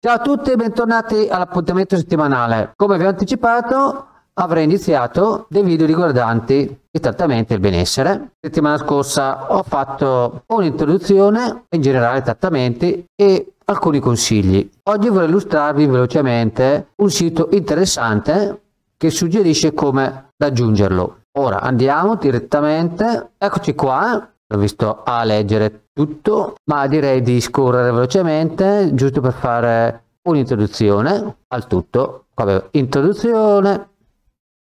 Ciao a tutti e bentornati all'appuntamento settimanale. Come vi ho anticipato, avrei iniziato dei video riguardanti il trattamento e il benessere. La settimana scorsa ho fatto un'introduzione, in generale trattamenti e alcuni consigli. Oggi vorrei illustrarvi velocemente un sito interessante che suggerisce come raggiungerlo. Ora andiamo direttamente, eccoci qua, ho visto a leggere tutto, ma direi di scorrere velocemente, giusto per fare un'introduzione al tutto. Vabbè, introduzione,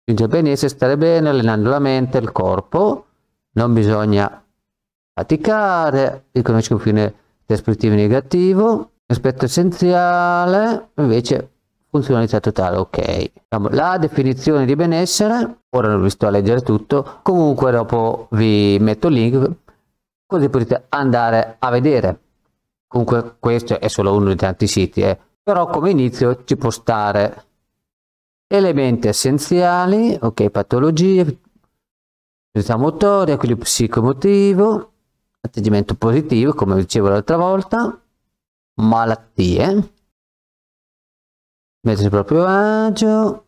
dice benissimo, stare bene, allenando la mente, il corpo, non bisogna faticare, riconosce un fine espressivo negativo, aspetto essenziale, invece funzionalità totale, ok. Diciamo, la definizione di benessere, ora non vi sto a leggere tutto, comunque dopo vi metto il link così potete andare a vedere. Comunque questo è solo uno dei tanti siti, eh. però come inizio ci può stare elementi essenziali, ok, patologie, attività motoria, equilibrio psicomotivo, atteggiamento positivo, come dicevo l'altra volta, malattie, mettersi proprio agio,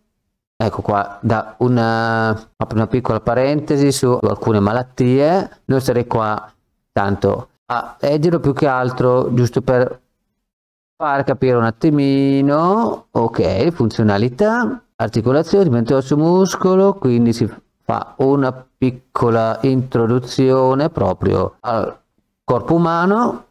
ecco qua da una, una piccola parentesi su alcune malattie, noi sarei qua tanto a leggerlo più che altro giusto per far capire un attimino ok funzionalità articolazione diventa osso muscolo quindi si fa una piccola introduzione proprio al corpo umano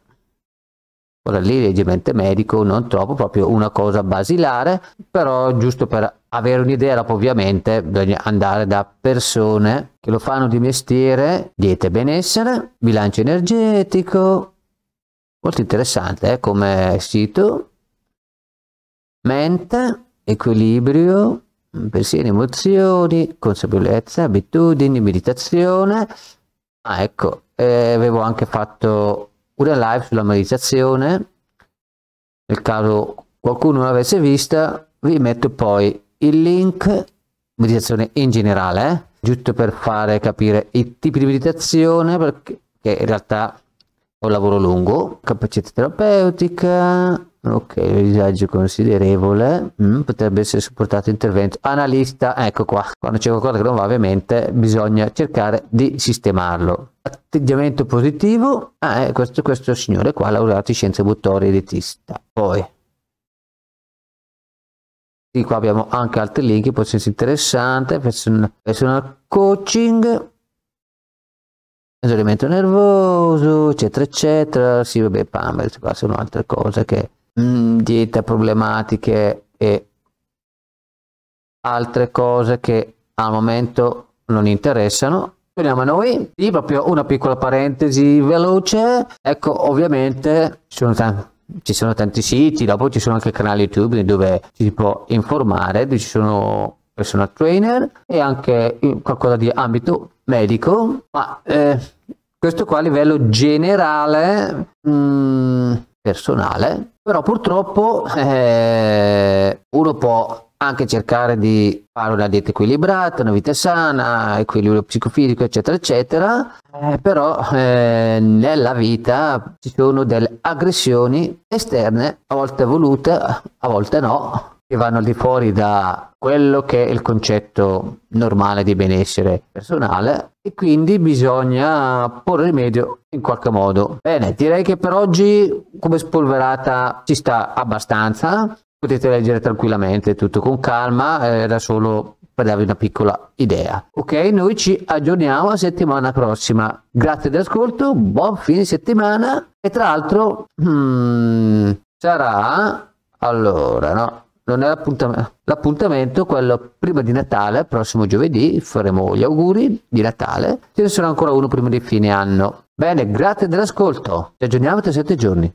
ora lì leggermente medico non troppo proprio una cosa basilare però giusto per avere un'idea dopo ovviamente bisogna andare da persone che lo fanno di mestiere, diete benessere, bilancio energetico, molto interessante eh, come sito, mente, equilibrio, pensieri, emozioni, consapevolezza, abitudini, meditazione. Ah, ecco, eh, avevo anche fatto una live sulla meditazione. Nel caso qualcuno non l'avesse vista, vi metto poi il link meditazione in generale, eh? giusto per fare capire i tipi di meditazione, perché in realtà ho un lavoro lungo, capacità terapeutica, ok, disagio considerevole, mm, potrebbe essere supportato intervento, analista, ecco qua, quando c'è qualcosa che non va ovviamente bisogna cercare di sistemarlo. Atteggiamento positivo, ah, è eh, questo, questo signore qua, laureato in scienze motorie ed poi sì, qua abbiamo anche altri link, può essere interessante, personal coaching, isolamento nervoso, eccetera, eccetera. Sì, vabbè, pam, qua sono altre cose che mh, mm, dieta problematiche e altre cose che al momento non interessano. Torniamo a noi, sì, proprio una piccola parentesi veloce. Ecco, ovviamente ci sono tanti ci sono tanti siti, dopo ci sono anche canali YouTube dove ci si può informare, dove ci sono personal trainer e anche qualcosa di ambito medico, ma eh, questo qua a livello generale mh, mm, personale, però purtroppo eh, uno può anche cercare di fare una dieta equilibrata, una vita sana, equilibrio psicofisico, eccetera, eccetera. Eh, però eh, nella vita ci sono delle aggressioni esterne, a volte volute, a volte no, che vanno al di fuori da quello che è il concetto normale di benessere personale e quindi bisogna porre rimedio in qualche modo. Bene, direi che per oggi come spolverata ci sta abbastanza potete leggere tranquillamente tutto con calma, era eh, solo per darvi una piccola idea. Ok, noi ci aggiorniamo la settimana prossima. Grazie dell'ascolto, buon fine settimana e tra l'altro hmm, sarà allora no non è l'appuntamento, l'appuntamento quello prima di Natale, prossimo giovedì faremo gli auguri di Natale, ce ne sarà ancora uno prima di fine anno. Bene, grazie dell'ascolto, ci aggiorniamo tra sette giorni.